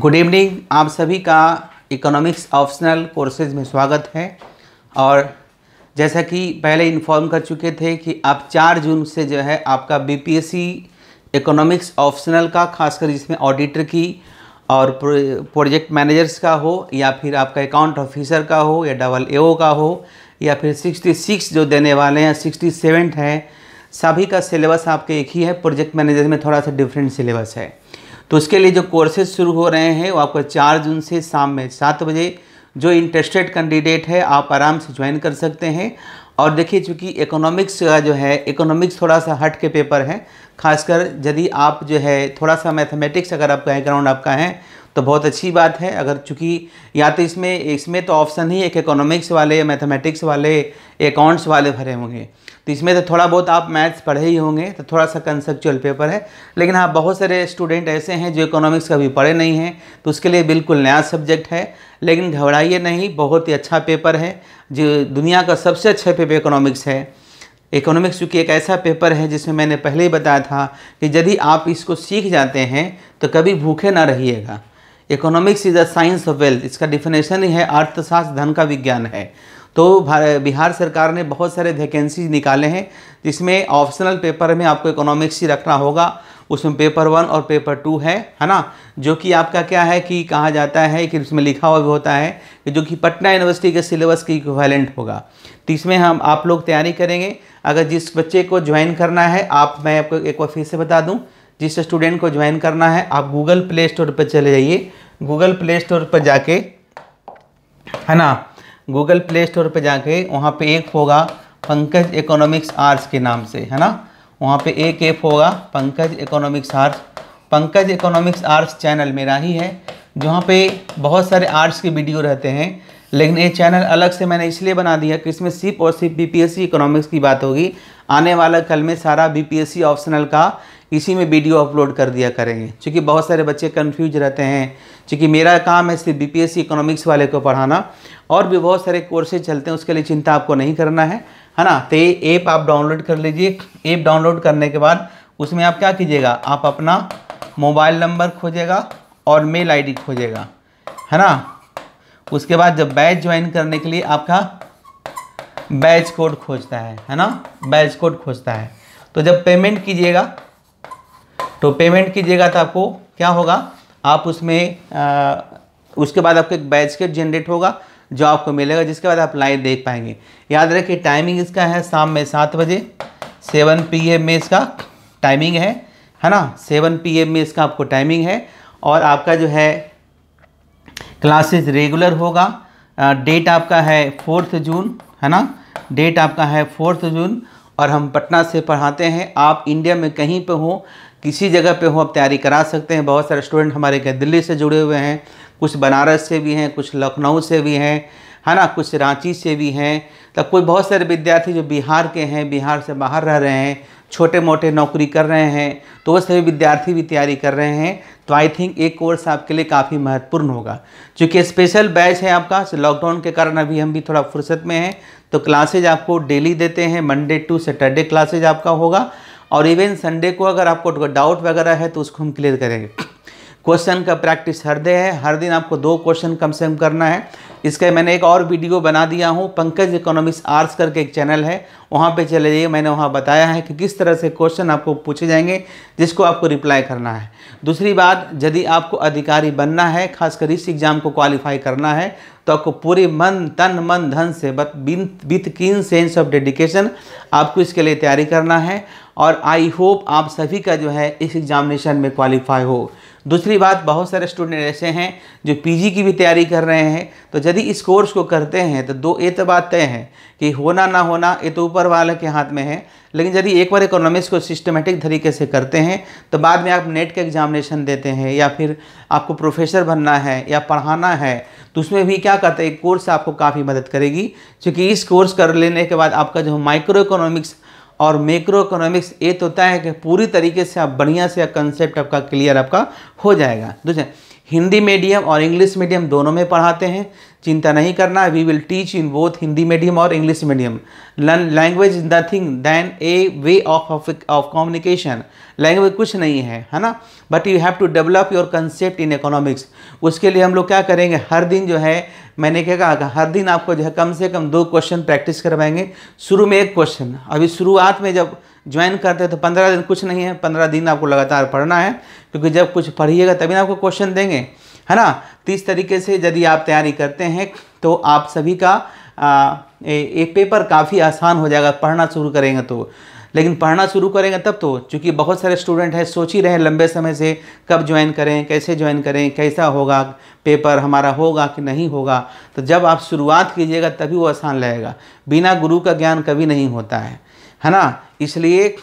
good evening आप सभी का इकोनॉमिक्स ऑप्शनल कोर्सेज में स्वागत है और जैसा कि पहले इन्फॉर्म कर चुके थे कि आप 4 जून से जो है आपका बीपीएससी इकोनॉमिक्स ऑप्शनल का खासकर जिसमें ऑडिटर की और प्रोजेक्ट मैनेजर्स का हो या फिर आपका अकाउंट ऑफिसर का हो या डबल ए का हो या फिर 66 जो देने वाले हैं सिक्सटी है सभी का सिलेबस आपके एक ही है प्रोजेक्ट मैनेजर में थोड़ा सा डिफरेंट सिलेबस है तो उसके लिए जो कोर्सेज शुरू हो रहे हैं वो आपका चार जून से शाम में सात बजे जो इंटरेस्टेड कैंडिडेट है आप आराम से ज्वाइन कर सकते हैं और देखिए चूँकि इकोनॉमिक्स का जो है इकोनॉमिक्स थोड़ा सा हट के पेपर है खासकर यदि आप जो है थोड़ा सा मैथमेटिक्स अगर आप बैकग्राउंड आपका है तो बहुत अच्छी बात है अगर चूँकि या तो इसमें इसमें तो ऑप्शन ही एक इकोनॉमिक्स वाले मैथमेटिक्स वाले अकाउंट्स वाले भरे होंगे तो इसमें तो थोड़ा बहुत आप मैथ्स पढ़े ही होंगे तो थोड़ा सा कंसेप्चुअल पेपर है लेकिन हाँ बहुत सारे स्टूडेंट ऐसे हैं जो इकोनॉमिक्स कभी पढ़े नहीं हैं तो उसके लिए बिल्कुल नया सब्जेक्ट है लेकिन घबराइए नहीं बहुत ही अच्छा पेपर है जो दुनिया का सबसे अच्छा पेपर इकोनॉमिक्स है इकोनॉमिक्स चूँकि एक ऐसा पेपर है जिसमें मैंने पहले ही बताया था कि यदि आप इसको सीख जाते हैं तो कभी भूखे ना रहिएगा economics is a science of wealth इसका डिफिनेशन ही है अर्थशास्त्र धन का विज्ञान है तो बिहार सरकार ने बहुत सारे वैकेंसी निकाले हैं जिसमें ऑप्शनल पेपर में आपको इकोनॉमिक्स ही रखना होगा उसमें पेपर वन और पेपर टू है है ना जो कि आपका क्या है कि कहा जाता है कि उसमें लिखा हुआ भी होता है कि जो कि पटना यूनिवर्सिटी के सिलेबस की इक्वेलेंट होगा तो इसमें हम आप लोग तैयारी करेंगे अगर जिस बच्चे को ज्वाइन करना है आप मैं आपको एक बार फिर से बता दूँ जिस स्टूडेंट को ज्वाइन करना है आप गूगल प्ले स्टोर पर चले जाइए गूगल प्ले स्टोर पर जाके है ना गूगल प्ले स्टोर पर जाके वहाँ पे एक होगा पंकज इकोनॉमिक्स आर्ट्स के नाम से है ना वहाँ पे एक एप होगा Pankaj Economics Arts Pankaj Economics Arts channel मेरा ही है जहाँ पे बहुत सारे आर्ट्स के वीडियो रहते हैं लेकिन ये चैनल अलग से मैंने इसलिए बना दिया कि इसमें सिर्फ और सिर्फ बी इकोनॉमिक्स की बात होगी आने वाला कल में सारा बी ऑप्शनल का इसी में वीडियो अपलोड कर दिया करेंगे क्योंकि बहुत सारे बच्चे कंफ्यूज रहते हैं क्योंकि मेरा काम है सिर्फ बीपीएससी इकोनॉमिक्स वाले को पढ़ाना और भी बहुत सारे कोर्सेज चलते हैं उसके लिए चिंता आपको नहीं करना है है ना तो ये ऐप आप डाउनलोड कर लीजिए ऐप डाउनलोड करने के बाद उसमें आप क्या कीजिएगा आप अपना मोबाइल नंबर खोजेगा और मेल डी खोजेगा है ना उसके बाद जब बैच ज्वाइन करने के लिए आपका बैच कोड खोजता है है ना बैच कोड खोजता है तो जब पेमेंट कीजिएगा तो पेमेंट कीजिएगा तो आपको क्या होगा आप उसमें आ, उसके बाद आपको एक बैचकेट जनरेट होगा जो आपको मिलेगा जिसके बाद आप लाइव देख पाएंगे याद रखिए टाइमिंग इसका है शाम में सात बजे सेवन पी एम में इसका टाइमिंग है है ना सेवन पी एम में इसका आपको टाइमिंग है और आपका जो है क्लासेस रेगुलर होगा डेट आपका है फोर्थ जून है ना डेट आपका है फोर्थ जून और हम पटना से पढ़ाते हैं आप इंडिया में कहीं पर हो किसी जगह पे हो आप तैयारी करा सकते हैं बहुत सारे स्टूडेंट हमारे के दिल्ली से जुड़े हुए हैं कुछ बनारस से भी हैं कुछ लखनऊ से भी हैं है ना कुछ रांची से भी हैं तो कोई बहुत सारे विद्यार्थी जो बिहार के हैं बिहार से बाहर रह रहे हैं छोटे मोटे नौकरी कर रहे हैं तो वह सभी विद्यार्थी भी तैयारी कर रहे हैं तो आई थिंक एक कोर्स आपके लिए काफ़ी महत्वपूर्ण होगा क्योंकि स्पेशल बैच है आपका लॉकडाउन तो के कारण अभी हम भी थोड़ा फुर्सत में हैं तो क्लासेज आपको डेली देते हैं मंडे टू सैटरडे क्लासेज आपका होगा और इवन संडे को अगर आपको डाउट वगैरह है तो उसको हम क्लियर करेंगे क्वेश्चन का प्रैक्टिस हर दे है हर दिन आपको दो क्वेश्चन कम से कम करना है इसका मैंने एक और वीडियो बना दिया हूँ पंकज इकोनॉमिक्स आर्ट्स करके एक चैनल है वहाँ पे चले जाइए मैंने वहाँ बताया है कि किस तरह से क्वेश्चन आपको पूछे जाएंगे जिसको आपको रिप्लाई करना है दूसरी बात यदि आपको अधिकारी बनना है खासकर इस एग्ज़ाम को क्वालिफाई करना है तो आपको पूरे मन तन मन धन से विथ कीन सेंस ऑफ डेडिकेशन आपको इसके लिए तैयारी करना है और आई होप आप सभी का जो है इस एग्ज़ामिनेशन में क्वालिफाई हो दूसरी बात बहुत सारे स्टूडेंट ऐसे हैं जो पीजी की भी तैयारी कर रहे हैं तो यदि इस कोर्स को करते हैं तो दो ये तो बात तय है कि होना ना होना ये तो ऊपर वाले के हाथ में है लेकिन यदि एक बार इकोनॉमिक्स को सिस्टमेटिक तरीके से करते हैं तो बाद में आप नेट का एग्जामिनेशन देते हैं या फिर आपको प्रोफेसर बनना है या पढ़ाना है तो उसमें भी क्या कहते हैं कोर्स आपको काफ़ी मदद करेगी क्योंकि इस कोर्स कर लेने के बाद आपका जो माइक्रो इकोनॉमिक्स और मैक्रो इकोनॉमिक्स तो होता है कि पूरी तरीके से आप बढ़िया से कंसेप्ट आपका क्लियर आपका हो जाएगा दूसरे हिंदी मीडियम और इंग्लिश मीडियम दोनों में पढ़ाते हैं चिंता नहीं करना we will teach in both Hindi medium और English medium learn language is nothing than a way of of communication language कुछ नहीं है है ना but you have to develop your concept in economics उसके लिए हम लोग क्या करेंगे हर दिन जो है मैंने क्या कहा हर दिन आपको जो है कम से कम दो क्वेश्चन प्रैक्टिस करवाएंगे शुरू में एक क्वेश्चन अभी शुरुआत में जब ज्वाइन करते हैं तो पंद्रह दिन कुछ नहीं है पंद्रह दिन आपको लगातार पढ़ना है क्योंकि जब कुछ पढ़िएगा तभी ना आपको क्वेश्चन देंगे है ना तो इस तरीके से यदि आप तैयारी करते हैं तो आप सभी का एक पेपर काफ़ी आसान हो जाएगा पढ़ना शुरू करेंगे तो लेकिन पढ़ना शुरू करेंगे तब तो चूँकि बहुत सारे स्टूडेंट हैं सोच ही रहे लंबे समय से कब ज्वाइन करें कैसे ज्वाइन करें कैसा होगा पेपर हमारा होगा कि नहीं होगा तो जब आप शुरुआत कीजिएगा तभी वो आसान लगेगा बिना गुरु का ज्ञान कभी नहीं होता है है ना इसलिए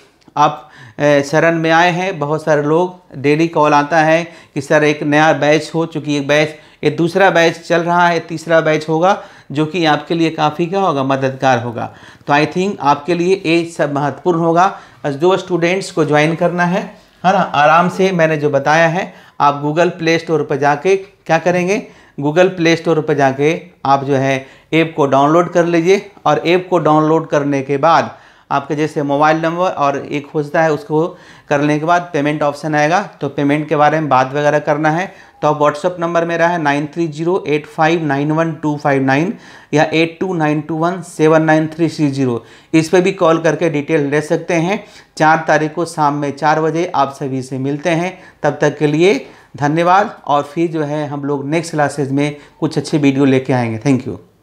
आप शरण में आए हैं बहुत सारे लोग डेली कॉल आता है कि सर एक नया बैच हो चूँकि एक बैच ये दूसरा बैच चल रहा है तीसरा बैच होगा जो कि आपके लिए काफ़ी क्या होगा मददगार होगा तो आई थिंक आपके लिए ये सब महत्वपूर्ण होगा बस जो स्टूडेंट्स को ज्वाइन करना है है ना आराम से मैंने जो बताया है आप गूगल प्ले स्टोर पर जाके क्या करेंगे गूगल प्ले स्टोर पर जाके आप जो है ऐप को डाउनलोड कर लीजिए और ऐप को डाउनलोड करने के बाद आपके जैसे मोबाइल नंबर और एक खोजता है उसको करने के बाद पेमेंट ऑप्शन आएगा तो पेमेंट के बारे में बात वगैरह करना है तो आप व्हाट्सअप नंबर मेरा है nine three zero eight five nine one two five nine या eight two nine two one seven nine three three zero इस पर भी कॉल करके डिटेल ले सकते हैं चार तारीख को शाम में चार बजे आप सभी से मिलते हैं तब तक के लिए धन्यवाद और फिर जो है हम लोग नेक्स्ट क्लासेज में कुछ अच्छे वीडियो लेके आएंगे थैंक यू